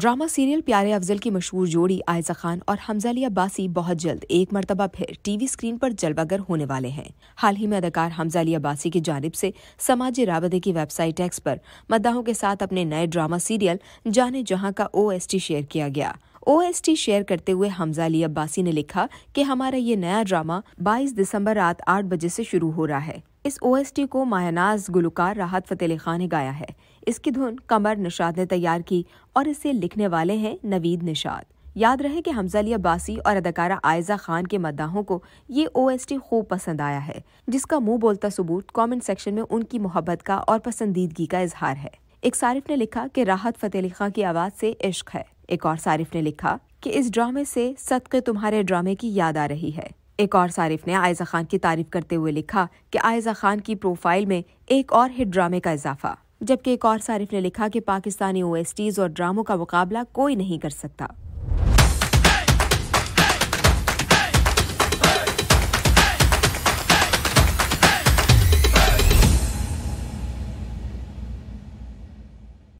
drama serial प्यारे अफजल की मशहूर जोड़ी आयजा खान और हमजा अली अब्बासी बहुत जल्द एक मरतबा फिर टीवी स्क्रीन पर जलवागर होने वाले हैं हाल ही में अदाकार हमजा अली अब्बासी की जानब से समाजी राबदे की वेबसाइट एक्स पर मद्दाहों के साथ अपने नए ड्रामा सीरियल जाने जहां का ओएसटी शेयर किया गया ओएसटी शेयर करते हुए हमजा अली अब्बासी ने लिखा कि हमारा ये नया ड्रामा 22 दिसंबर रात 8 बजे से शुरू हो रहा है इस ओएसटी को मायानाज गुलकार राहत फतेह अली खान ने गाया है इसकी धुन कमर निशाद ने तैयार की और इसे लिखने वाले हैं नवीद निशाद याद रहे कि हमजा अली अब्बासी और अदाकारा आयजा खान के मद्दाहों को ये ओएसटी खूब पसंद आया है जिसका मुंह बोलता सबूत कमेंट सेक्शन में उनकी मोहब्बत का और पसंदीदगी का इजहार है एक सारिफ ने लिखा कि राहत फतेह अली खान की आवाज़ से इश्क है एक और सारिफ ने लिखा कि इस ड्रामे से सदक़े तुम्हारे ड्रामे की याद आ रही है एक और सारिफ ने आयजा खान की तारीफ करते हुए लिखा कि आयजा खान की प्रोफाइल में एक और हिट ड्रामे का इजाफा जबकि एक और सारिफ ने लिखा कि पाकिस्तानी ओएसटीज और ड्रामों का मुकाबला कोई नहीं कर सकता